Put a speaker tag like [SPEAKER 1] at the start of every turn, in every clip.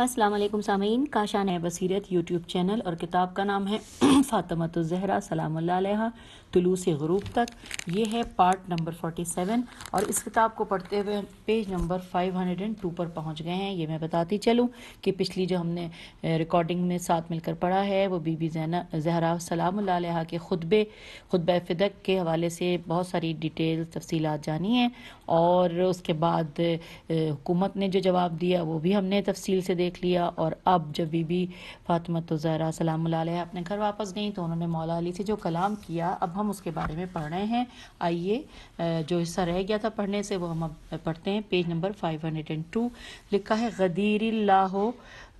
[SPEAKER 1] अस्सलाम वालेकुम सामीन काशान बसीरत यूट्यूब चैनल और किताब का नाम है ज़हरा सलाम तुलू से गरूब तक ये है पार्ट नंबर 47 और इस किताब को पढ़ते हुए पेज नंबर 502 पर पहुंच गए हैं ये मैं बताती चलूं कि पिछली जो हमने रिकॉर्डिंग में साथ मिलकर पढ़ा है वो बीबी जैना जहरा सलाम के खुतबे खुतब फ़िदक के हवाले से बहुत सारी डिटेल तफसीत जानी हैं और उसके बाद हुकूमत ने जो जवाब दिया वो भी हमने तफसील से देख देख लिया और अब जब बीबी फातिमा तो ज़हरा सलाम अपने घर वापस गई तो उन्होंने मौला अली से जो कलाम किया अब हम उसके बारे में पढ़ रहे हैं आइए जो हिस्सा रह गया था पढ़ने से वो हम अब पढ़ते हैं page number five hundred and two लिखा है गदीर ला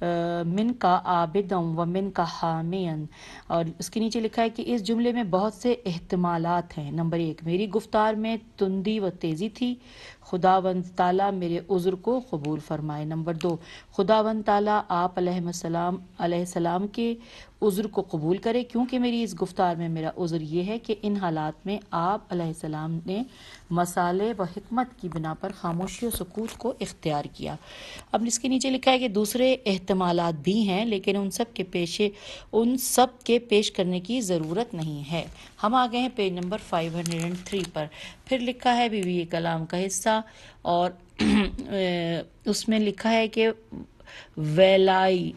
[SPEAKER 1] मिन का आबिदम व मिन का हामियन और उसके नीचे लिखा है कि इस जुमले में बहुत से अहतमालत हैं नंबर एक मेरी गुफ्तार में तुंदी व तेज़ी थी खुदावंद ताला मेरे उज़र को कबूल फरमाए नंबर दो खुदावंद ताला आप सलाम के उज़र को कबूल करे क्योंकि मेरी इस गुफ्तार में मेरा उज़र यह है कि इन हालात में आप सलाम ने मसाले व हमत की बिना पर खामोशी और सकूत को इख्तियार किया अब इसके नीचे लिखा है कि दूसरे अहतमाल भी हैं लेकिन उन सब के पेशे उन सब के पेश करने की ज़रूरत नहीं है हम आ गए हैं page number five hundred and three पर फिर लिखा है बीवी कलाम का हिस्सा और उसमें लिखा है कि वेलाई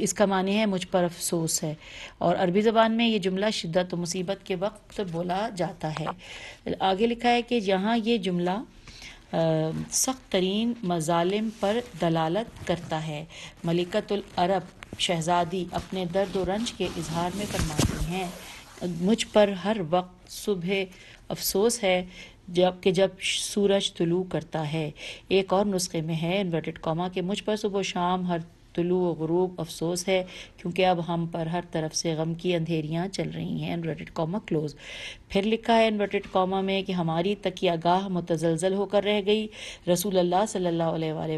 [SPEAKER 1] इसका मान है मुझ पर अफसोस है और अरबी ज़बान में ये जुमला शिद्दत मुसीबत के वक्त बोला जाता है आगे लिखा है कि यहाँ ये जुमला सख्त तरीन मजालिम पर दलालत करता है मलिकतुल अरब शहजादी अपने दर्द और रंज के इजहार में फरमाती हैं मुझ पर हर वक्त सुबह अफसोस है जबकि जब सूरज तुलू करता है एक और नुस्खे में है इन्वर्टेड कॉमा के मुझ पर सुबह शाम हर तलु गुरूब अफसोस है क्योंकि अब हम पर हर तरफ से गम की अंधेरियाँ चल रही हैं इन्वर्टेड कॉमा क्लोज फिर लिखा है इन्वर्टेड कॉमा में कि हमारी तकिया गाह मुतजलजल होकर रह गई रसूल अल्लाह सल्ला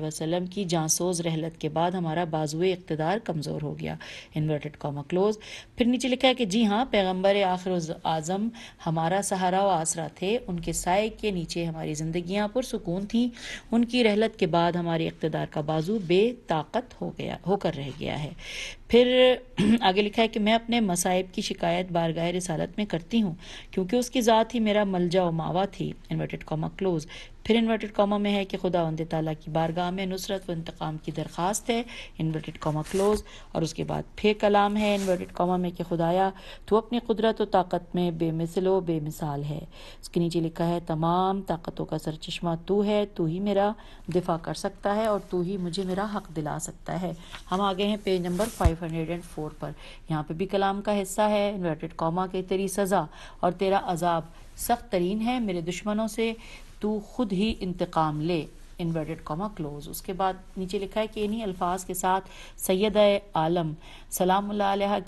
[SPEAKER 1] वसलम की जांसोज रहलत के बाद हमारा बाजुए इकतदार कमज़ोर हो गया इन्वर्टेड कॉमा क्लोज फिर नीचे लिखा है कि जी हाँ पैगम्बर आखिर आज़म हमारा सहारा व आसरा थे उनके साय के नीचे हमारी ज़िंदगियाँ पुरसकून थीं उनकी रहलत के बाद हमारे इकतदार का बाजू बेताकत हो गया गया होकर रह गया है फिर आगे लिखा है कि मैं अपने मसाइब की शिकायत बारगाह रिसालत में करती हूँ क्योंकि उसकी ज़ात ही मेरा मलजा व मावा थी इन्वर्टेड कॉमा क्लोज फिर इन्वर्टेड कॉमा में है कि खुदा वंद ताली की बारगाह में नुसरत व इंतकाम की दरख्वास्त है इन्वर्टेड कॉमा क्लोज और उसके बाद फिर कलाम है इन्वर्टेड कॉमा में कि खुदाया तो अपनी कुदरत व ताकत में बेमिसल व बेमिसाल है उसके नीचे लिखा है तमाम ताकतों का सरचमा तू है तू ही मेरा दिफा कर सकता है और तू ही मुझे मेरा हक दिला सकता है हम आगे हैं पेज नंबर फाइव 504 पर यहाँ पे भी कलाम का हिस्सा है इन्वर्टेड कॉमा के तेरी सज़ा और तेरा अजाब सख्त तरीन है मेरे दुश्मनों से तू खुद ही इंतकाम ले इन्वर्टेड कॉमा क्लोज उसके बाद नीचे लिखा है कि इन्हीं अल्फाज के साथ सैद आलम सलाम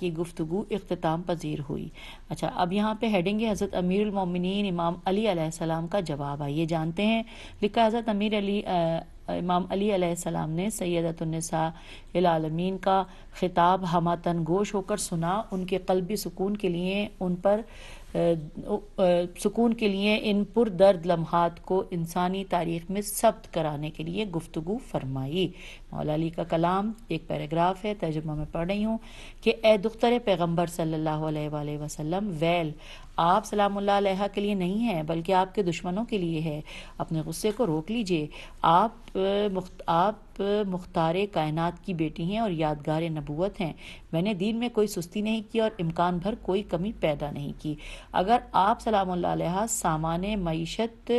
[SPEAKER 1] की गुफ्तु अख्ताम पजीर हुई अच्छा अब यहाँ पे हेडिंग है हज़रत अमीर उमिन इमाम अली सलाम का जवाब है ये जानते हैं लिखा हज़रत अमीर अली आ, इमाम अली सलाम ने सैदतुलनसामीन का ख़िताब हमातन गोश होकर सुना उनके कल्बी सुकून के लिए उन पर सुकून के लिए इन पुर दर्द लम्हात को इंसानी तारीख में सब्त कराने के लिए गुफ्तु फरमाई मौला अली का कलाम एक पैराग्राफ है तर्जुमा में पढ़ रही हूँ कि ए दुख्तर पैगम्बर सल्ला वसलम वैल आप सलाम के लिए नहीं है बल्कि आपके दुश्मनों के लिए है अपने गुस्से को रोक लीजिए आप मुख्त आप मुख्तार कायनात की बेटी हैं और यादगार नबूत हैं मैंने दीन में कोई सुस्ती नहीं की और इम्कान भर कोई कमी पैदा नहीं की अगर आप सलाम सामान मीशत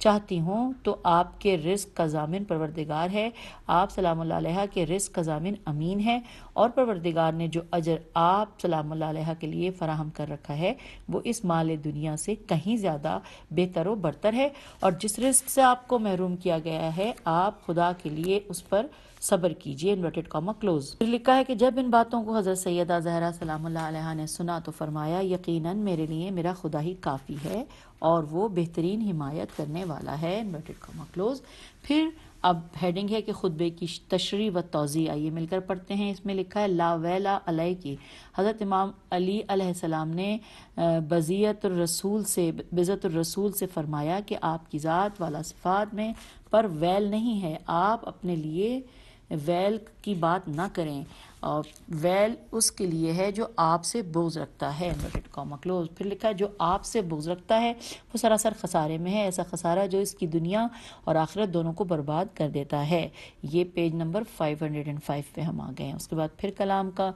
[SPEAKER 1] चाहती हों तो आपके रिस्क का जामिन परवरदिगार है आप सलाम सलाम्ला के रिस्क का जामिन अमीन है और परवरदिगार ने जो अजर आप सलाम्ला के लिए फराहम कर रखा है वो इस माल दुनिया से कहीं ज़्यादा बेहतर वर्तर है और जिस रिस्क से आपको महरूम किया गया है आप खुदा के लिए उस पर सबर कीजिए इन्वर्टेड कॉमा क्लोज फिर लिखा है कि जब इन बातों को हज़रत सैदा जहरा सलाम्ला ने सुना तो फरमाया यकीनन मेरे लिए मेरा खुदा ही काफ़ी है और वो बेहतरीन हिमायत करने वाला है इन्वर्टेड कॉमा क्लोज फिर अब हेडिंग है कि खुतबे की तशरी व तोज़ी आइए मिलकर पढ़ते हैं इसमें लिखा है ला वैला अलह की हज़रत इमाम अली अलैहिस्सलाम ने बज़ीत रसूल से बज़त रसूल से फ़रमाया कि आपकी ज़ात वाला सिफात में पर वैल नहीं है आप अपने लिए वैल की बात ना करें वेल उसके लिए है जो आपसे बोझ रखता है इन्वर्टेड कॉमा क्लोज फिर लिखा है जो आपसे बोझ रखता है वो सरासर खसारे में है ऐसा खसारा जो इसकी दुनिया और आखिरत दोनों को बर्बाद कर देता है ये पेज नंबर 505 पे हम आ गए हैं उसके बाद फिर कलाम का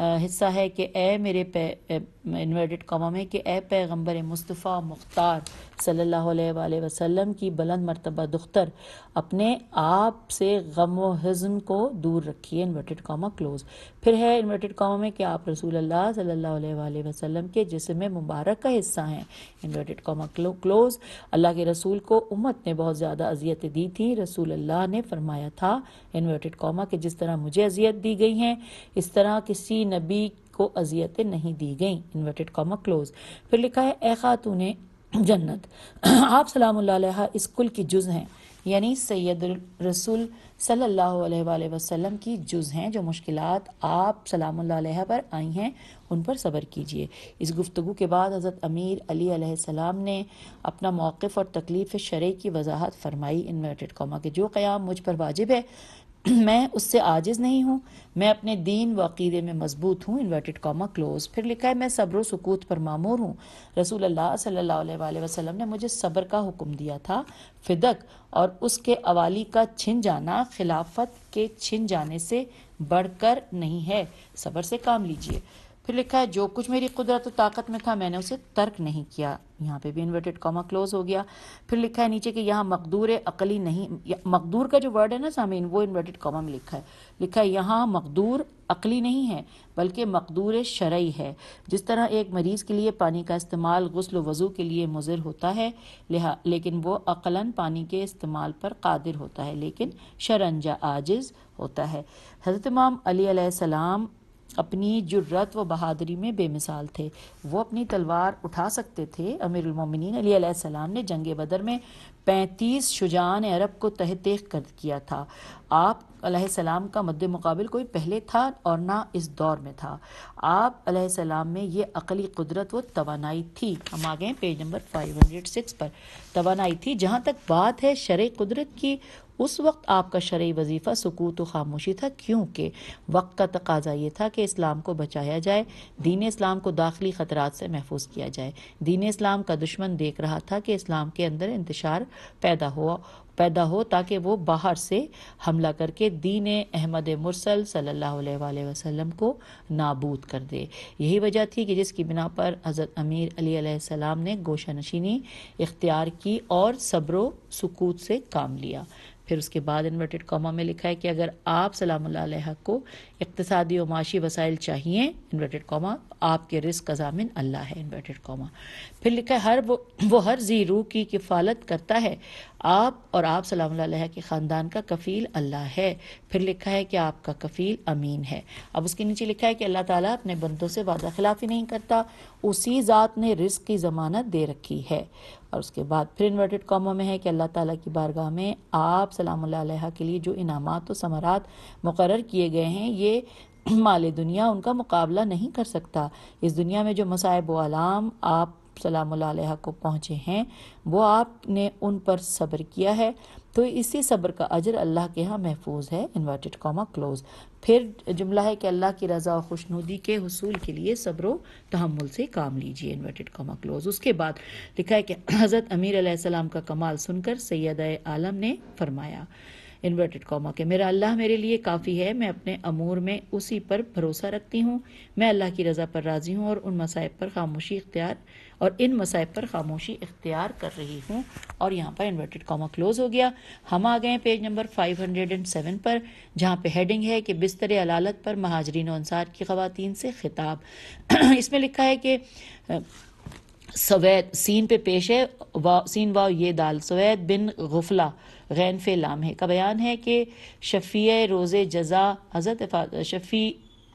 [SPEAKER 1] हिस्सा है कि ए मेरे पे इन्वर्टेड कॉमा में कि ए पैगम्बर मुस्तफ़ा मुख्तार सल्लल्लाहु अलैहि वसल्लम की बुलंद मरतबा दुख्तर अपने आप से गम व हज़म को दूर रखिए इन्वर्टेड कॉमा क्लोज फिर है इन्वर्टेड कॉमा में कि आप रसूल अल्लाह सल्लल्लाहु अलैहि वसल्लम के जिसम मुबारक का हिस्सा हैं इन्वर्टेड कॉमा क्लोज अल्लाह के रसूल को उम्मत ने बहुत ज़्यादा अजियतें दी थी रसूल अल्लाह ने फरमाया था इन्वर्टेड कॉमा कि जिस तरह मुझे अजियत दी गई हैं इस तरह किसी किसी नबी को अजियतें नहीं दी गई इन्वर्टेड कॉमा क्लोज फिर लिखा है ए खातून जन्नत आप सलाम इस कुल की जुज़ हैं यानी सैयद रसूल सल्लल्लाहु अलैहि वसल्लम की जुज़ हैं जो मुश्किलात आप सलाम पर आई हैं उन पर सब्र कीजिए इस गुफ्तु के बाद हज़रत अमीर अली सलाम ने अपना मौक़ और तकलीफ़ शर्य की वजाहत फरमाई इन्वर्टेड कॉमा के जो क़्याम मुझ पर वाजिब है मैं उससे आजिज़ नहीं हूँ मैं अपने दीन वक़ीदे में मजबूत हूँ इन्वर्टेड कॉमा क्लोज फिर लिखा है मैं सब्र सकूत पर मामूर हूँ रसूल अल्लाह सल्ला वसलम ने मुझे सब्र का हुक्म दिया था फिदक और उसके अवाली का छिन जाना खिलाफत के छिन जाने से बढ़कर नहीं है सब्र से काम लीजिए फिर लिखा है जो कुछ मेरी कुदरत और ताकत में था मैंने उसे तर्क नहीं किया यहाँ पे भी इन्वर्टेड कॉमा क्लोज हो गया फिर लिखा है नीचे कि यहाँ मकदूर अकली नहीं मकदूर का जो वर्ड है ना सामीन वो इन्वर्टेड कॉमा में लिखा है लिखा है यहाँ मकदूर अकली नहीं है बल्कि मकदूर शरई है जिस तरह एक मरीज़ के लिए पानी का इस्तेमाल गसल वज़ू के लिए मुजर होता है लिहा लेकिन वो अकलन पानी के इस्तेमाल पर कादिर होता है लेकिन शरंजा आजिज़ होता है हजरत इमाम अली सलाम अपनी जुर्रत व बहादरी में बेमिसाल थे वो अपनी तलवार उठा सकते थे अमीरमिन सलाम ने जंग बदर में पैंतीस शुजान अरब को तह तेख कर किया था आप सलाम का मद्द मुकाबल कोई पहले था और ना इस दौर में था आप सलाम में ये अकली कुदरत व तोानाई थी हम आ गए पेज नंबर 506 पर तोानाई थी जहाँ तक बात है शर कुदरत की उस वक्त आपका शर्य वजीफ़ा सकूत व खामोशी था क्योंकि वक्त का तकाजा ये था कि इस्लाम को बचाया जाए दीन इस्लाम को दाखिली ख़तरात से महफूज किया जाए दीन इस्लाम का दुश्मन देख रहा था कि इस्लाम के अंदर इंतशार पैदा हुआ पैदा हो ताकि वो बाहर से हमला करके दीन अहमद मुरसल सल्लल्लाहु अलैहि वसल्लम को नाबूद कर दे यही वजह थी कि जिसकी बिना पर हज़रत अमीर अली सलाम ने गोशा नशीनी इख्तियार की और सब्र सकूत से काम लिया फिर उसके बाद इन्वर्टेड कॉमा में लिखा है कि अगर आप सलाम को इकतसादी और माशी वसाइल चाहिए इन्वर्टेड कॉमा आपके रिस्क का जामिन अल्लाह है इन्वर्टेड कॉमा फिर लिखा है हर वो वो हर जी रू की किफालत करता है आप और आप सलाम के ख़ानदान का कफ़ील अल्लाह है फिर लिखा है कि आपका कफ़ील अमीन है अब उसके नीचे लिखा है कि अल्लाह ताला अपने बंदों से वादा खिलाफी नहीं करता उसी ज़ात ने रिस्क की ज़मानत दे रखी है और उसके बाद फिर इन्वर्टेड कॉमा में है कि अल्लाह ताला की बारगाह में आप सलाम के लिए जो इनामात व समरात मुकर किए गए हैं ये माल दुनिया उनका मुकाबला नहीं कर सकता इस दुनिया में जो मसायब आलाम आप सलाम को पहुँचे हैं वो आपने उन पर सब्र किया है तो इसी सब्र का अजर अल्लाह के यहाँ महफूज है इन्वर्टेड कॉमा क्लोज फिर जुमला है कि अल्लाह की रज़ा और खुशनुदी के हसूल के लिए सब्र तहमुल से काम लीजिए इन्वर्टेड कॉमा क्लोज उसके बाद लिखा है कि हज़रत अमीर सलाम का कमाल सुनकर सैद आलम ने फरमाया इन्वर्टेड कॉमा के मेरा अल्लाह मेरे लिए काफ़ी है मैं अपने अमूर में उसी पर भरोसा रखती हूँ मैं अल्लाह की रज़ा पर राज़ी हूँ और उन मसाइब पर खामोशी इख्तियार और इन मसाइब पर खामोशी इख्तियार कर रही हूँ और यहाँ पर इन्वर्टेड कॉमा क्लोज हो गया हम आ गए पेज नंबर 507 पर जहाँ पे हेडिंग है कि बिस्तर अलालत पर महाजरीन अनसार की खवतिन से खिताब इसमें लिखा है कि सवैद सीन पे पेश है वा, सीन वाव ये दाल सवैद बिन गुफला गैन फे लाम है का बयान है कि शफ़ी रोज़ जजा हज़रत शफ़ी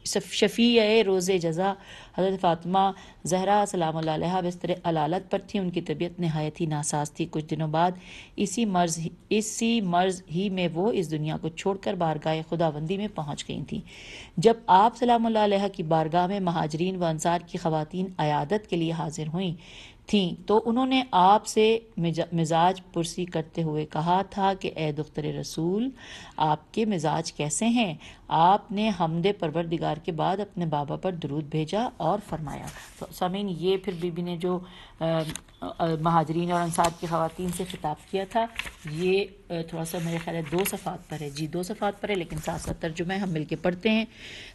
[SPEAKER 1] शफ़ी रोज़ जज़ा हज़रत फ़ातिमा जहरा सलाम बिस्तर अलालत पर थी उनकी तबीयत नहायत ही नासाज थी कुछ दिनों बाद इसी मर्ज़ इसी मर्ज़ ही में वो इस दुनिया को छोड़कर बारगाह खुदाबंदी में पहुँच गई थी जब आप सलाम की बारगाह में महाजरीन व अनसार की खवतिन अयादत के लिए हाजिर हुई थी तो उन्होंने आपसे मिजाज पुरसी करते हुए कहा था कि ए दुख्तर रसूल आपके मिजाज कैसे हैं आपने हमद परवरदिगार के बाद अपने बाबा पर दरूद भेजा और फरमाया तो समीन ये फिर बीबी ने जो महाजरीन और अनसार की खातन से खिताब किया था ये थोड़ा सा मेरे ख्याल है दो सफ़ात पर है जी दो सफ़ात पर है लेकिन साथ साथ तर्जुमा हम मिल के पढ़ते हैं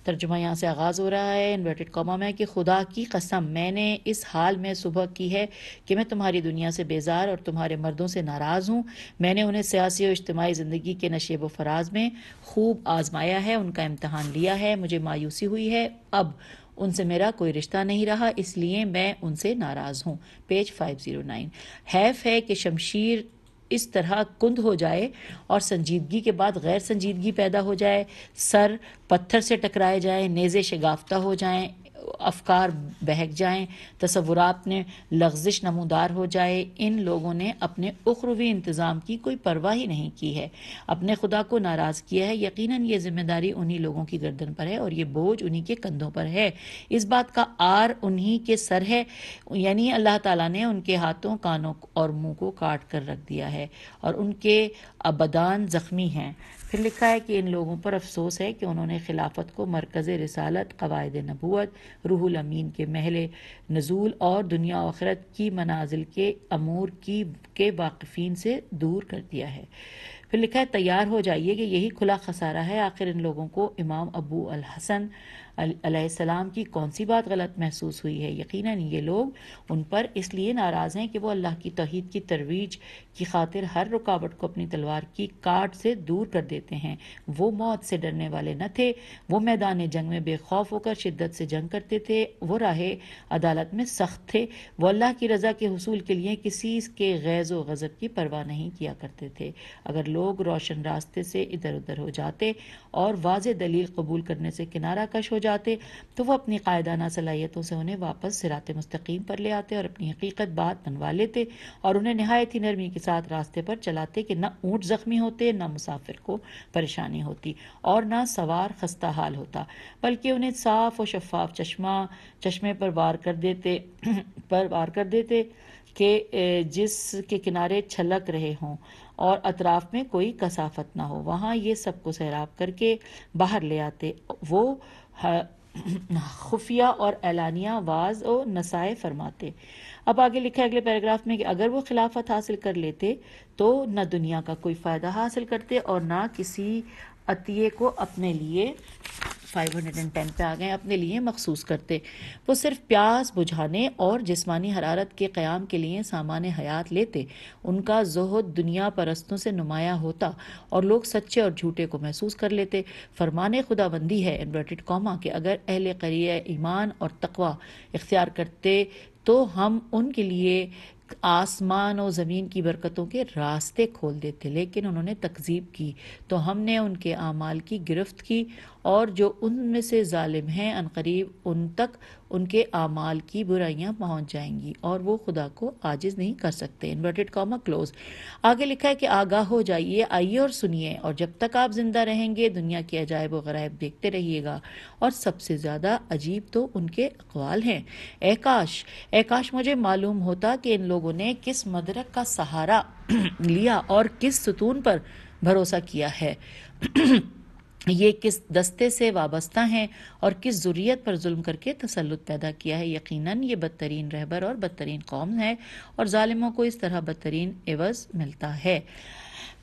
[SPEAKER 1] तर्जुमा यहाँ से आगाज़ हो रहा है इन्वर्टेड कॉमा में कि खुदा की कसम मैंने इस हाल में सुबह की है कि मैं तुम्हारी दुनिया से बेजार और तुम्हारे मर्दों से नाराज़ हूँ मैंने उन्हें सियासी और इज्तमाही ज़िंदगी के नशेब व फराज में खूब आजमाया है उनका इम्तहान लिया है मुझे मायूसी हुई है अब उनसे मेरा कोई रिश्ता नहीं रहा इसलिए मैं उनसे नाराज़ हूँ पेज 509 हैफ है कि शमशीर इस तरह कुंद हो जाए और संजीदगी के बाद गैर संजीदगी पैदा हो जाए सर पत्थर से टकराए जाए नेज़े शगाफ्ता हो जाएं अफकार बहक जाएँ तस्वुरात ने लग्जिश नमूदार हो जाए इन लोगों ने अपने उखरवी इंतज़ाम की कोई परवाह ही नहीं की है अपने खुदा को नाराज़ किया है यकीनन ये जिम्मेदारी उन्हीं लोगों की गर्दन पर है और ये बोझ उन्हीं के कंधों पर है इस बात का आर उन्हीं के सर है यानी अल्लाह ताला ने उनके हाथों कानों और मुंह को काट कर रख दिया है और उनके अबदान ज़ख्मी हैं फिर लिखा है कि इन लोगों पर अफसोस है कि उन्होंने खिलाफत को मरकज़ रसालत कवायद नबूत रूहुल अमीन के महल नजूल और दुनिया आखरत की मनाजिल के अमूर की के वाकफ़ीन से दूर कर दिया है फिर लिखा है तैयार हो जाइए कि यही खुला खसारा है आखिर इन लोगों को इमाम अबू अल हसन अलैहिस्सलाम की कौन सी बात गलत महसूस हुई है यकीनन ये लोग उन पर इसलिए नाराज़ हैं कि वो अल्लाह की तोहद की तरवीज की खातिर हर रुकावट को अपनी तलवार की काट से दूर कर देते हैं वो मौत से डरने वाले न थे वो मैदान जंग में बेखौफ होकर शिद्दत से जंग करते थे वो राह अदालत में सख्त थे वो अल्लाह की रज़ा के हसूल के लिए किसी के गैज़ व गज़ब की परवाह नहीं किया करते थे अगर लोग रोशन रास्ते से इधर उधर हो जाते और वाज दलील कबूल करने से किनारा कश हो जाते तो वह अपनी कायदाना सलाहियतों से उन्हें वापस सिरात मुस्तकीम पर ले आते और अपनी हकीकत बात बनवा लेते और उन्हें नहायत ही नरमी के साथ रास्ते पर चलाते कि ना ऊँट ज़ख्मी होते ना मुसाफिर को परेशानी होती और ना सवार खस्ता हाल होता बल्कि उन्हें साफ और शफाफ चश्मा चश्मे पर वार कर देते पर वार कर देते कि जिसके किनारे छलक रहे हों और अतराफ में कोई कसाफत ना हो वहाँ ये सबको सैराब करके बाहर ले आते वो खुफिया और एलानिया वाज और नसाए फरमाते अब आगे लिखा है अगले पैराग्राफ में कि अगर वो खिलाफत हासिल कर लेते तो न दुनिया का कोई फ़ायदा हासिल करते और ना किसी अतिये को अपने लिए 510 पे आ गए अपने लिए मखसूस करते वो सिर्फ प्यास बुझाने और जिस्मानी हरारत के क़्याम के लिए सामान्य हयात लेते उनका जहद दुनिया परस्तों से नुमाया होता और लोग सच्चे और झूठे को महसूस कर लेते फरमान खुदाबंदी है इन्वर्टेड कॉमा कि अगर अहल करिए ईमान और तकवा इख्तियार करते तो हम उनके लिए आसमान और ज़मीन की बरकतों के रास्ते खोल देते लेकिन उन्होंने तकजीब की तो हमने उनके अमाल की गिरफ्त की और जो उनमें से ालिम हैं अनकरीब उन तक उनके अमाल की बुराइयाँ पहुँच जाएंगी और वो खुदा को आजिज़ नहीं कर सकते इन्वर्टेड कॉमा क्लोज आगे लिखा है कि आगाह हो जाइए आइए और सुनिए और जब तक आप ज़िंदा रहेंगे दुनिया के अजायब वरायब देखते रहिएगा और सबसे ज़्यादा अजीब तो उनके अकवाल हैं एकाश एकाश मुझे मालूम होता कि इन लोगों लोगों ने किस मदरक का सहारा लिया और किस सुतून पर भरोसा किया है ये किस दस्ते से वाबस्ता हैं और किस ज़ुरीत पर जुल्म करके तसलुत पैदा किया है यकीनन ये बदतरीन रहबर और बदतरीन कौम है और ालिमों को इस तरह बदतरीन एवज़ मिलता है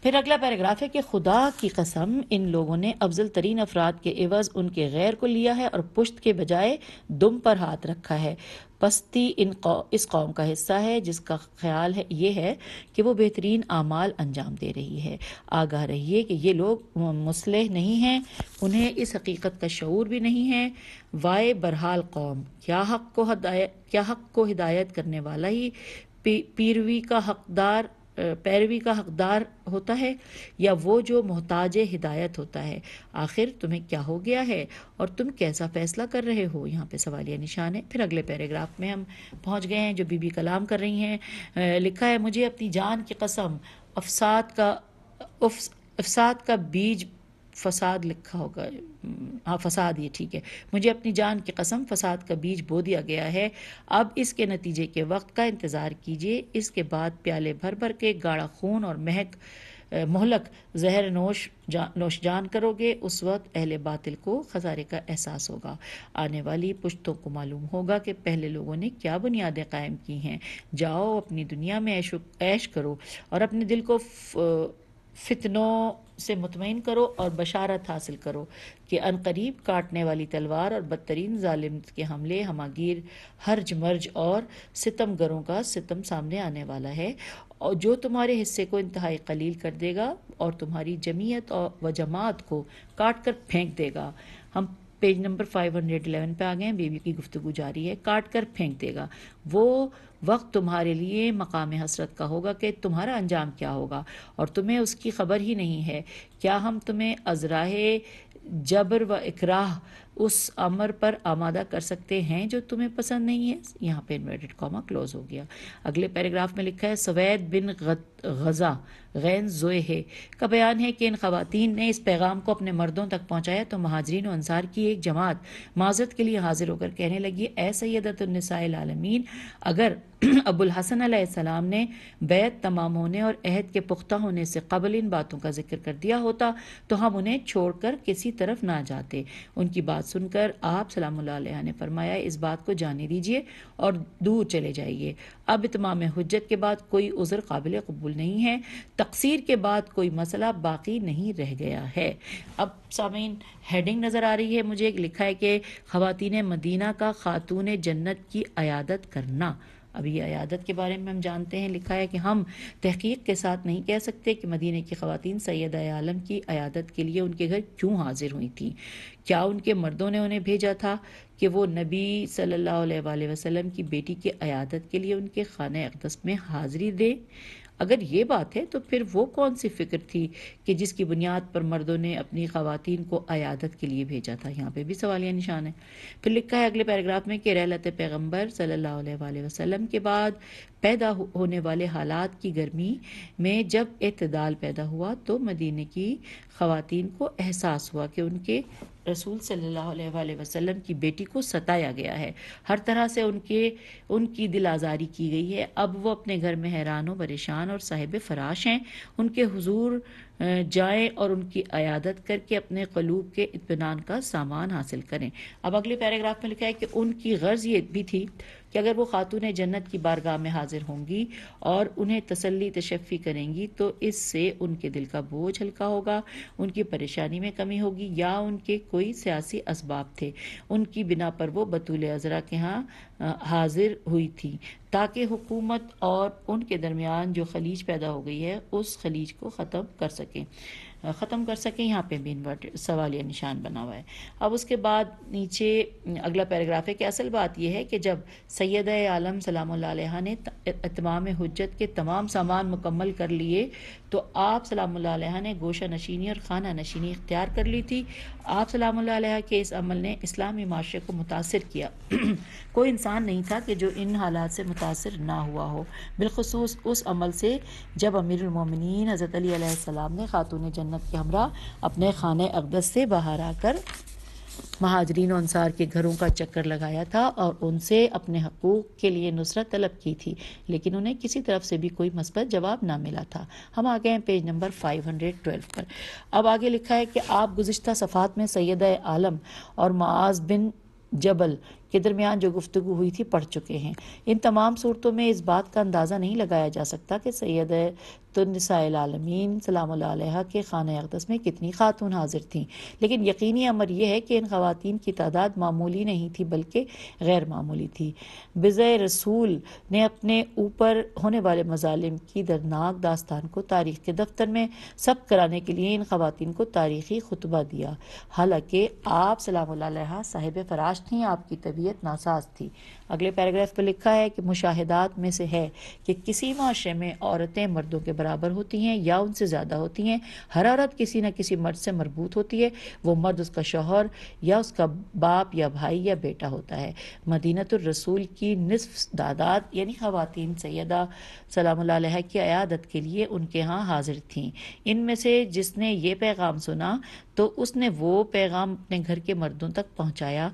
[SPEAKER 1] फिर अगला पैराग्राफ है कि खुदा की कसम इन लोगों ने अफजल तरीन अफराद के एवज उनके गैर को लिया है और पुश्त के बजाय दुम पर हाथ रखा है पस्ती इन कौ, इस कौम का हिस्सा है जिसका ख्याल है ये है कि वो बेहतरीन आमाल अंजाम दे रही है आगाह रहिए कि ये लोग मुसलह नहीं हैं उन्हें इस हकीकत का शूर भी नहीं है वाय बरहाल कौम क्या हक को हदायत क्या हक को हिदायत करने वाला ही पी, पीरवी का हकदार पैरवी का हकदार होता है या वो जो मोहताज हिदायत होता है आखिर तुम्हें क्या हो गया है और तुम कैसा फ़ैसला कर रहे हो यहाँ पे सवालिया निशान है फिर अगले पैराग्राफ में हम पहुँच गए हैं जो बीबी कलाम कर रही हैं लिखा है मुझे अपनी जान की कसम अफसाद का उफ, अफसाद का बीज फसाद लिखा होगा हाँ फसाद ये ठीक है मुझे अपनी जान की कसम फसाद का बीज बो दिया गया है अब इसके नतीजे के वक्त का इंतज़ार कीजिए इसके बाद प्याले भर भर के गाढ़ा खून और महक मोहलक जहर नोश जा, नोश जान करोगे उस वक्त अहल बातिल को खजारे का एहसास होगा आने वाली पुश्तों को मालूम होगा कि पहले लोगों ने क्या बुनियादें कायम की हैं जाओ अपनी दुनिया में ऐश ऐश करो और अपने दिल को फ, फितनों से मुतमिन करो और बशारत हासिल करो कि अनकरीब काटने वाली तलवार और बदतरीन ालिम के हमले हमागीर हर्ज मर्ज और सितम गरों का सितम सामने आने वाला है और जो तुम्हारे हिस्से को इंतहाई कलील कर देगा और तुम्हारी जमीयत और व जमात को काट कर फेंक देगा हम page number five hundred eleven पर आ गए हैं बेबी की गुफ्तु जारी है काट कर फेंक देगा वो वक्त तुम्हारे लिए मकाम हसरत का होगा कि तुम्हारा अंजाम क्या होगा और तुम्हें उसकी खबर ही नहीं है क्या हम तुम्हें अजराह जबर व इकराह उस अमर पर आमादा कर सकते हैं जो तुम्हें पसंद नहीं है यहाँ पे इन्वर्टेड कॉमा क्लोज हो गया अगले पैराग्राफ में लिखा है सवैद बिन गजा गैन है का बयान है कि इन खातन ने इस पैगाम को अपने मर्दों तक पहुँचाया तो महाजरीन अनसार की एक जमात माजत के लिए हाजिर होकर कहने लगी ए सैदतनिसालमीन अगर अबुल हसन सलाम ने बैत तमाम होने और अहद के पुख्ता होने से कबल इन बातों का जिक्र कर दिया होता तो हम उन्हें छोड़कर किसी तरफ ना जाते उनकी बात सुनकर आप सलाम ने फरमाया इस बात को जाने दीजिए और दूर चले जाइए अब इतमाम हजत के बाद कोई उज़र काबिल कबूल नहीं है तकसीर के बाद कोई मसला बाकी नहीं रह गया है अब सामीन हेडिंग नज़र आ रही है मुझे एक लिखा है कि ख़वान मदीना का ख़ातून जन्नत की अयादत करना अभी अयादत के बारे में हम जानते हैं लिखा है कि हम तहकीक के साथ नहीं कह सकते कि मदीने की ख़वान सैद आलम की अयादत के लिए उनके घर क्यों हाजिर हुई थी क्या उनके मर्दों ने उन्हें भेजा था कि वो नबी सल्लल्लाहु अलैहि वसल्लम की बेटी के अयादत के लिए उनके खाना अकदस में हाज़िरी दें अगर ये बात है तो फिर वो कौन सी फिक्र थी कि जिसकी बुनियाद पर मर्दों ने अपनी खातन को अयादत के लिए भेजा था यहाँ पे भी सवालिया निशान है फिर लिखा है अगले पैराग्राफ में कि रहलत पैगम्बर सल्ला वसलम के बाद पैदा होने वाले हालात की गर्मी में जब इतदाल पैदा हुआ तो मदीने की खातन को एहसास हुआ कि उनके रसूल सल्लल्लाहु अलैहि वसल्लम की बेटी को सताया गया है हर तरह से उनके उनकी दिल आज़ारी की गई है अब वो अपने घर में हैरान व परेशान और साहिब फराश हैं उनके हुजूर जाएं और उनकी अयादत करके अपने कलूब के इतमान का सामान हासिल करें अब अगले पैराग्राफ में लिखा है कि उनकी गर्ज ये भी थी कि अगर वो खातून जन्नत की बारगाह में हाजिर होंगी और उन्हें तसल्ली तशफ़ी करेंगी तो इससे उनके दिल का बोझ हल्का होगा उनकी परेशानी में कमी होगी या उनके कोई सियासी इसबाब थे उनकी बिना पर वो बतूल अजरा के यहाँ हाजिर हुई थी ताकि हुकूमत और उनके दरमियान जो खलीज पैदा हो गई है उस खलीज को ख़त्म कर सकें ख़त्म कर सकें यहाँ पे भी इन्वर्ट सवाल या निशान बना हुआ है अब उसके बाद नीचे अगला पैराग्राफ है कि असल बात यह है कि जब सैद आलम सलाम ने तमाम हजत के तमाम सामान मुकम्मल कर लिए तो आप सलाम ने गोशा नशीनी और खाना नशीनी इख्तियार कर ली थी आप सलाम के इस अमल ने इस्लामी माशरे को मुतासर किया कोई इंसान नहीं था कि जो इन हालात से मुतासर ना हुआ हो बिलखसूस उस अमल से जब अमीरमिन हज़रत अली ने ख़ातून जन जन्नत के हमरा अपने खान अकदस से बाहर आकर महाजरीन अनसार के घरों का चक्कर लगाया था और उनसे अपने हकूक़ के लिए नुसरत तलब की थी लेकिन उन्हें किसी तरफ से भी कोई मस्बत जवाब ना मिला था हम आ गए हैं पेज नंबर 512 पर अब आगे लिखा है कि आप गुज्त सफ़ात में सैद आलम और माज बिन जबल के दरमियान जो गुफ्तु हुई थी पढ़ चुके हैं इन तमाम सूरतों में इस बात का अंदाज़ा नहीं लगाया जा सकता कि सैद तनसालमीन सलाम के खान अकदस में कितनी खातून हाजिर थीं लेकिन यकीनी अमर यह है कि इन खातन की तादाद मामूली नहीं थी बल्कि गैर मामूली थी बज़य रसूल ने अपने ऊपर होने वाले मजालिम की दर्दनाक दास्तान को तारीख के दफ्तर में सब कराने के लिए इन खातन को तारीखी खुतबा दिया हालांकि आप सलाम साहिब फराश थी आपकी तबीयत तबीयत नासाज थी अगले पैराग्राफ पर लिखा है कि मुशाहदात में से है कि किसी माशरे में औरतें मर्दों के बराबर होती हैं या उनसे ज़्यादा होती हैं हर औरत किसी न किसी मर्द से मरबूत होती है वो मर्द उसका शोहर या उसका बाप या भाई या बेटा होता है मदीनत रसूल की नसफ दादात यानी ख़वान सैदा सलाम की अयादत के लिए उनके यहाँ हाजिर थीं इनमें से जिसने ये पैगाम सुना तो उसने वो पैगाम अपने घर के मर्दों तक पहुँचाया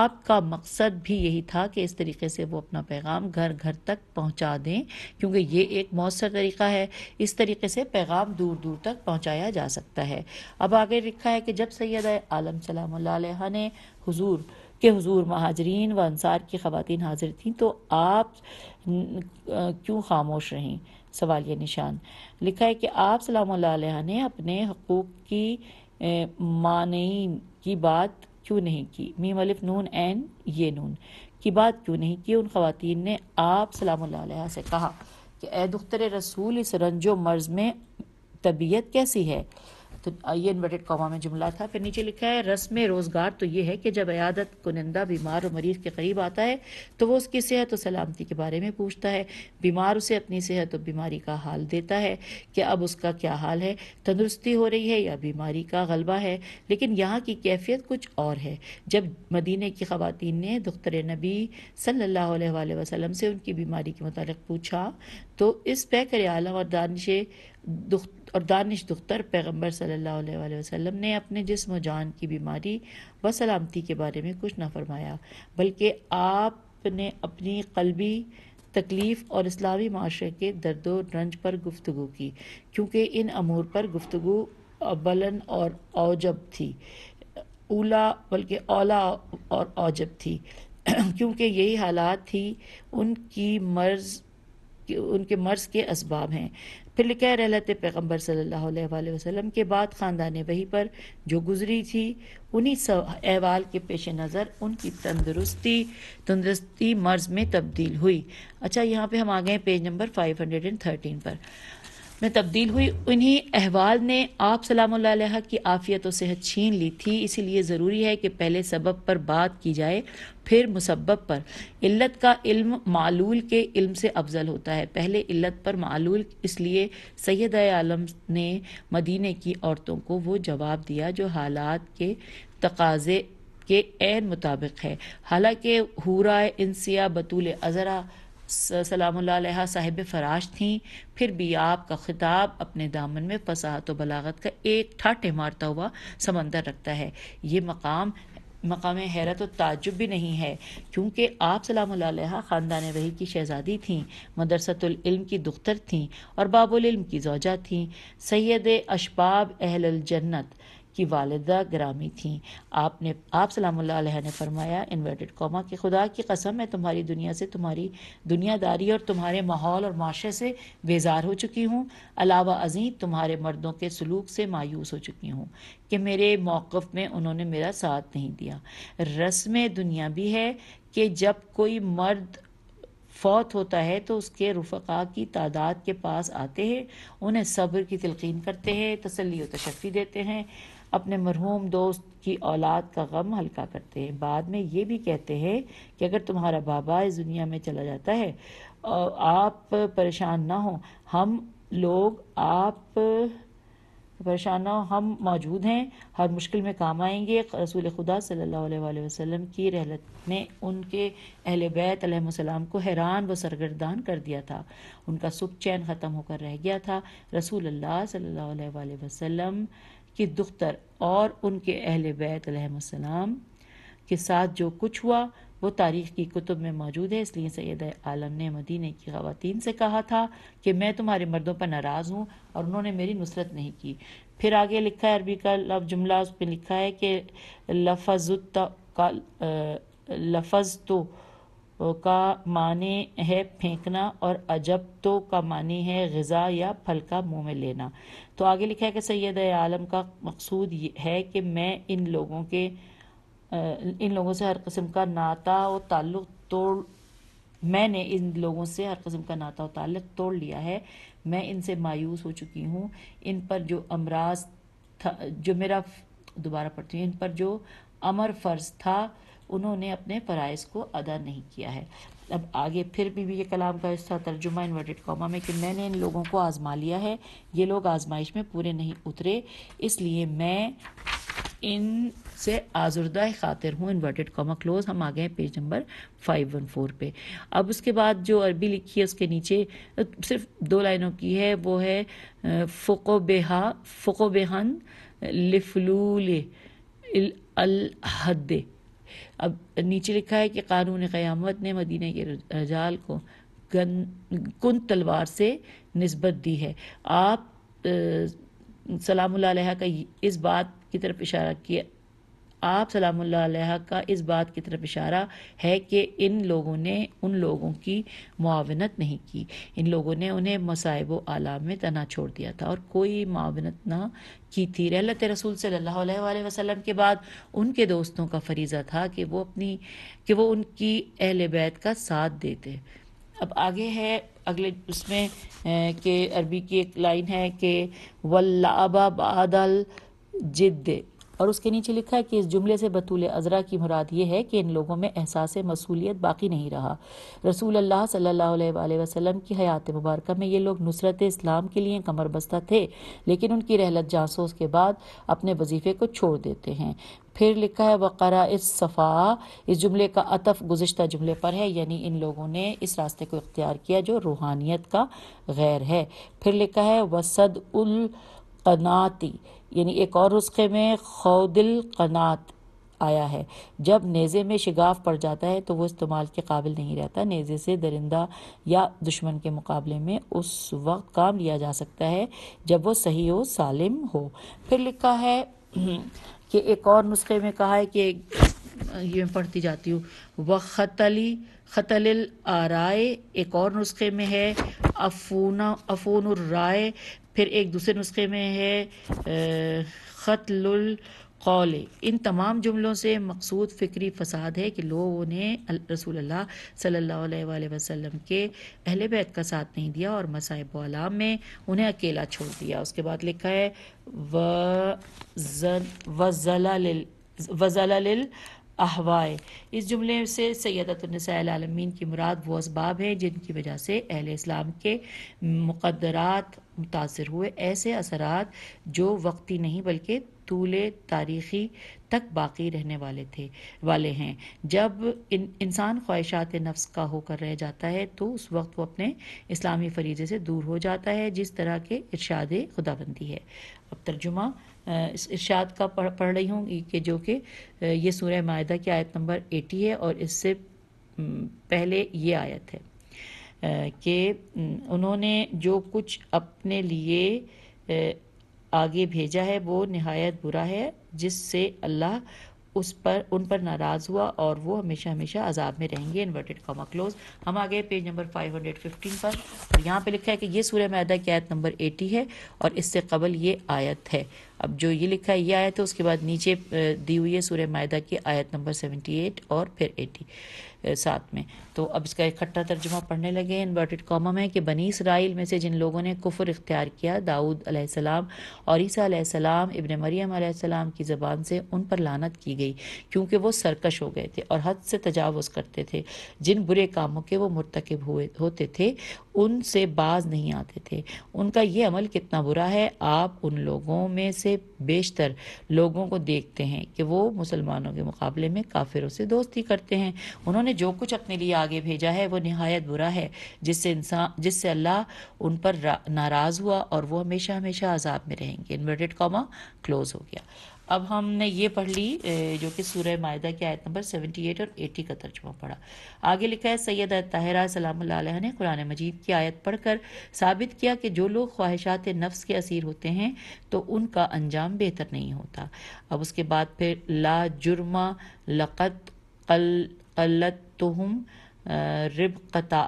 [SPEAKER 1] आपका मकसद भी यही था कि इस तरीके से वो अपना पैगाम घर घर तक पहुंचा दें क्योंकि ये एक मौसर तरीका है इस तरीके से पैगाम दूर दूर तक पहुंचाया जा सकता है अब आगे लिखा है कि जब सैद आलम सलाम ने हुजूर के हुजूर महाजरीन व अंसार की खवतिन हाजिर थीं तो आप क्यों खामोश रहें सवाल ये निशान लिखा है कि आप सलाम ने अपने हकूक़ की मानी की बात क्यों नहीं की मीम अलिफ नून एन ये नून की बात क्यों नहीं की उन खातन ने आप सलाम से कहा कि ए दुख्तर रसूल इस रंजो मर्ज में तबीयत कैसी है तो ये इन्वर्टेड कॉमा में जुमला था फिर नीचे लिखा है रस्म रोज़गार तो ये है कि जब अयादत कुनिंदा बीमार और मरीज के करीब आता है तो वो उसकी सेहत और सलामती के बारे में पूछता है बीमार उसे अपनी सेहत और बीमारी का हाल देता है कि अब उसका क्या हाल है तंदुरुस्ती हो रही है या बीमारी का गलबा है लेकिन यहाँ की कैफियत कुछ और है जब मदीने की खवतिन ने दुख्तर नबी सल्ला वसलम से उनकी बीमारी के मतलब पूछा तो इस पैकर आलम और दानश दुख और दानिश दुख्तर पैगम्बर सल्ला वसम ने अपने जिसम जान की बीमारी व सलामती के बारे में कुछ ना फरमाया बल्कि आपने अपनी कलबी तकलीफ़ और इस्लामी माशरे के दर्द रंज पर गुफ्तु की क्योंकि इन अमूर पर गुफ्तु बलन और अजब थी ओला बल्कि औला और अजब थी क्योंकि यही हालात थी उनकी मर्ज़ उनके मर्ज़ के इसबाब हैं फिर लिखा रहलत पैगम्बर सल्लल्लाहु वसलम के बाद ख़ानदान वही पर जो गुजरी थी उन्हीं अहवाल के पेश नज़र उनकी तंदरुस्ती तंदरुस्ती मर्ज में तब्दील हुई अच्छा यहाँ पे हम आ गए page number five hundred and thirteen पर में तब्दील हुई उन्हीं अहवाल ने आप सलाम की आफियत और सेहत छीन ली थी इसीलिए ज़रूरी है कि पहले सबब पर बात की जाए फिर मुसबब पर इल्लत का इल्म मालूल के इल्म से अफजल होता है पहले इल्लत पर मालूल इसलिए सैद आलम ने मदीने की औरतों को वो जवाब दिया जो हालात के तकाजे के एन मुताबिक है हालांकि हुरा इंसिया बतूल अज़रा सलाम साहिब फराश थीं फिर भी आपका खिताब अपने दामन में फसाहत व बलागत का एक ठाठे मारता हुआ समंदर रखता है ये मकाम मकाम हैरत और ताजुब भी नहीं है क्योंकि आप सलाम ख़ानदान वही की शहज़ादी थीं मदरसतुल्म की दुख्तर थी और बाबुल की जौजा थीं सैद अशबाब अहल जन्नत की वालदा ग्रामी थी आपने आप सलाम ने फरमाया इन्वर्टेड कॉमा की खुदा की कसम मैं तुम्हारी दुनिया से तुम्हारी दुनियादारी और तुम्हारे माहौल और माशरे से बेजार हो चुकी हूँ अलावा अजीज़ तुम्हारे मर्दों के सलूक से मायूस हो चुकी हूँ कि मेरे मौक़ में उन्होंने मेरा साथ नहीं दिया रस्म दुनिया भी है कि जब कोई मर्द फौत होता है तो उसके रुफका की तादाद के पास आते हैं उन्हें सब्र की तलकिन करते हैं तसली व तशफ़ी देते हैं अपने मरहूम दोस्त की औलाद का गम हल्का करते हैं बाद में ये भी कहते हैं कि अगर तुम्हारा बाबा इस दुनिया में चला जाता है आप परेशान ना हो हम लोग आप परेशान ना हो हम मौजूद हैं हर मुश्किल में काम आएंगे रसूल खुदा सल्लल्लाहु अलैहि वसल्लम की रहलत ने उनके अहल बैत को हैरान व सरगर्दान कर दिया था उनका सुख चैन ख़त्म होकर रह गया था रसूल अल्लाह सल्लल्लाहु अलैहि वसल्लम कि दुख्तर और उनके अहल बैतम के साथ जो कुछ हुआ वो तारीख़ की कुतुब में मौजूद है इसलिए सैद आलम ने मदीने की खातन से कहा था कि मैं तुम्हारे मर्दों पर नाराज़ हूँ और उन्होंने मेरी नुसरत नहीं की फिर आगे लिखा है अरबी का लफ जुमला उस पर लिखा है कि लफजुत का लफज तो का माने है फेंकना और अजब तो का माने है गज़ा या फल का मुंह में लेना तो आगे लिखा है कि सैद आलम का मकसूद है कि मैं इन लोगों के इन लोगों से हर कस्म का नाता और ताल्लुक़ तोड़ मैंने इन लोगों से हर कस्म का नाता और ताल्लुक़ तोड़ लिया है मैं इनसे मायूस हो चुकी हूँ इन पर जो अमराज था जो मेरा दोबारा पढ़ती हूँ इन पर जो अमर फ़र्ज़ था उन्होंने अपने फ़रज़ को अदा नहीं किया है अब आगे फिर भी, भी ये कलाम का हिस्सा तर्जुमा इन्वर्टेड कॉमा में कि मैंने इन लोगों को आज़मा लिया है ये लोग आजमाइश में पूरे नहीं उतरे इसलिए मैं इन से आजुर्दा खातिर हूँ इन्वर्टेड कॉमा क्लोज हम आ गए हैं page number five one four पे अब उसके बाद जो अरबी लिखी है उसके नीचे सिर्फ दो लाइनों की है वो है फ़ुको बेहा फ़ुको बेहन लिफलूल अलहद अब नीचे लिखा है कि कानून क़यामत ने मदीने के रजाल को गन कुन तलवार से नस्बत दी है आप सलाम का इस बात की तरफ इशारा किया आप सलामुल्लाह का इस बात की तरफ इशारा है कि इन लोगों ने उन लोगों की मुआवनत नहीं की इन लोगों ने उन्हें मसाइब आलाम में तना छोड़ दिया था और कोई मुआवनत ना की थी रहलत रसूल सल्लल्लाहु अलैहि वसल्लम के बाद उनके दोस्तों का फरीज़ा था कि वो अपनी कि वो उनकी अहल बैत का साथ देते अब आगे है अगले उसमें के अरबी की एक लाइन है कि वल्लाबा बादल जिद और उसके नीचे लिखा है कि इस जुमले से बतूल अजरा की मुराद ये है कि इन लोगों में एहसास मसूलियत बाकी नहीं रहा रसूल अल्लाह सल्लल्लाहु अलैहि वसल्लम की हयात मुबारक में ये लोग नुसरत इस्लाम के लिए कमर बस्ता थे लेकिन उनकी रहलत जासूस के बाद अपने वजीफे को छोड़ देते हैं फिर लिखा है वक़रा इस सफ़ा इस जुमले का अतफ गुज्त जुमले पर है यानी इन लोगों ने इस रास्ते को इख्तियार किया जो रूहानियत का गैर है फिर लिखा है वसद उल कनाती यानी एक और नुस्खे में खौदिल कनात आया है जब नेज़े में शिगाफ पड़ जाता है तो वो इस्तेमाल के काबिल नहीं रहता नेज़े से दरिंदा या दुश्मन के मुकाबले में उस वक्त काम लिया जा सकता है जब वो सही हो सालिम हो फिर लिखा है कि एक और नुस्खे में कहा है कि ये मैं पढ़ती जाती हूँ व खतली खतल आराय एक और नुस्खे में है अफूना अफून राय फिर एक दूसरे नुस्खे में है खतल कौल इन तमाम जुमलों से मकसूद फ़िक्री फसाद है कि लोगों ने रसूल अल्लाह वसम के अहल बैत का साथ नहीं दिया और मसाहब आलाम में उन्हें अकेला छोड़ दिया उसके बाद लिखा है वज़ल वज़ल अहवाए इस जुमले से सैदतनसालमीन की मुराद वो इसबाब हैं जिनकी वजह से अहल इस्लाम के मुकदरात मुतासर हुए ऐसे असरा जो वक्ती नहीं बल्कि तूले तारीखी तक बाकी रहने वाले थे वाले हैं जब इन इंसान ख्वाहिशात नफ्स का होकर रह जाता है तो उस वक्त वो अपने इस्लामी फरीजे से दूर हो जाता है जिस तरह के इर्शाद खुदाबंदी है अब तर्जुमा इस इर्शाद का पढ़ पढ़ रही हूँ कि जो कि ये सूर्य माह की आयत नंबर एटी है और इससे पहले ये आयत है कि उन्होंने जो कुछ अपने लिए आगे भेजा है वो नहायत बुरा है जिससे अल्लाह उस पर उन पर नाराज़ हुआ और वो हमेशा हमेशा अजाब में रहेंगे इन्वर्टेड कॉमा क्लोज हम आ गए पेज नंबर 515 पर और यहाँ पे लिखा है कि ये सूर्य मैदा की आयत नंबर 80 है और इससे कबल ये आयत है अब जो ये लिखा है ये आयत है उसके बाद नीचे दी हुई है सूर्य मैदा की आयत नंबर 78 और फिर 80 साथ में तो अब इसका इकट्ठा तर्जुमा पढ़ने लगे इन्वर्टेड कॉमा में कि बनी इसराइल में से जिन लोगों ने कुफर इख्तियार किया दाऊद अलैहिस्सलाम और ईसा इबन मरियम अलैहिस्सलाम की ज़बान से उन पर लानत की गई क्योंकि वो सरकश हो गए थे और हद से तजावज़ करते थे जिन बुरे कामों के वो मरतकब हुए होते थे उनसे बाज नहीं आते थे उनका ये अमल कितना बुरा है आप उन लोगों में से बेशतर लोगों को देखते हैं कि वो मुसलमानों के मुकाबले में काफिरों से दोस्ती करते हैं उन्होंने जो कुछ अपने लिए आगे भेजा है वो नहायत बुरा है जिससे इंसान जिससे अल्लाह उन पर नाराज़ हुआ और वो हमेशा हमेशा अजाब में रहेंगे इन्वर्टेड कॉमा क्लोज हो गया अब हमने ये पढ़ ली जो कि सूर्य माहिदा की आयत नंबर 78 और 80 का तर्जमा पढ़ा आगे लिखा है सैयद ताहरा सलाम ने कुरान मजीद की आयत पढ़कर साबित किया कि जो लोग ख्वाहिशात नफ्स के असीर होते हैं तो उनका अंजाम बेहतर नहीं होता अब उसके बाद फिर ला जुर्मा लक़त कल कल्लत तुहम तो रिब कता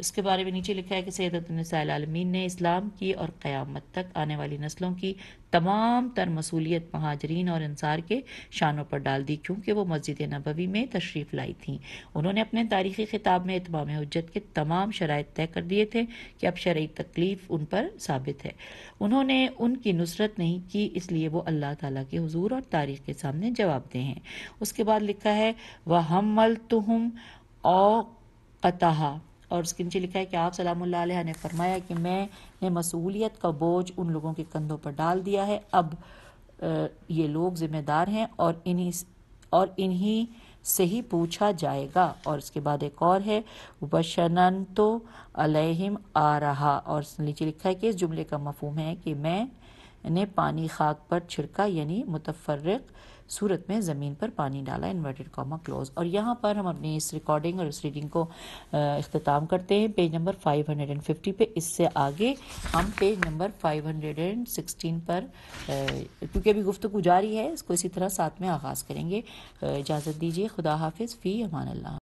[SPEAKER 1] उसके बारे में नीचे लिखा है कि सैदतनसाल आलमीन ने इस्लाम की और क़यामत तक आने वाली नस्लों की तमाम तर मसूलियत महाजरीन और इंसार के शानों पर डाल दी क्योंकि वो मस्जिद नबवी में तशरीफ़ लाई थी उन्होंने अपने तारीख़ी खिताब में इतमाम हजत के तमाम शराय तय कर दिए थे कि अब शर्य तकलीफ़ उन पर साबित है उन्होंने उनकी नुसरत नहीं की इसलिए वो अल्लाह ताली के हजूर और तारीख के सामने जवाब दे हैं उसके बाद लिखा है वह हम मल तुम औ और उसके नीचे लिखा है कि आप सलामुल्लाह ने फरमाया कि मैंने मसूलियत का बोझ उन लोगों के कंधों पर डाल दिया है अब ये लोग ज़िम्मेदार हैं और इन्हीं और इन्हीं से ही पूछा जाएगा और उसके बाद एक और है वशनन तो अलहम आ रहा और नीचे लिखा है कि इस जुमले का मफहम है कि मैं ने पानी खाक पर छिड़का यानी मुतफरक सूरत में ज़मीन पर पानी डाला इन्वर्टेड कॉमा क्लोज और यहाँ पर हम अपनी इस रिकॉर्डिंग और इस रीडिंग को अख्ताम करते हैं पेज नंबर 550 पे इससे आगे हम पेज नंबर 516 पर क्योंकि अभी गुफ्तु जारी है इसको इसी तरह साथ में आगाज़ करेंगे इजाज़त दीजिए खुदा हाफिज़ फ़ी अमान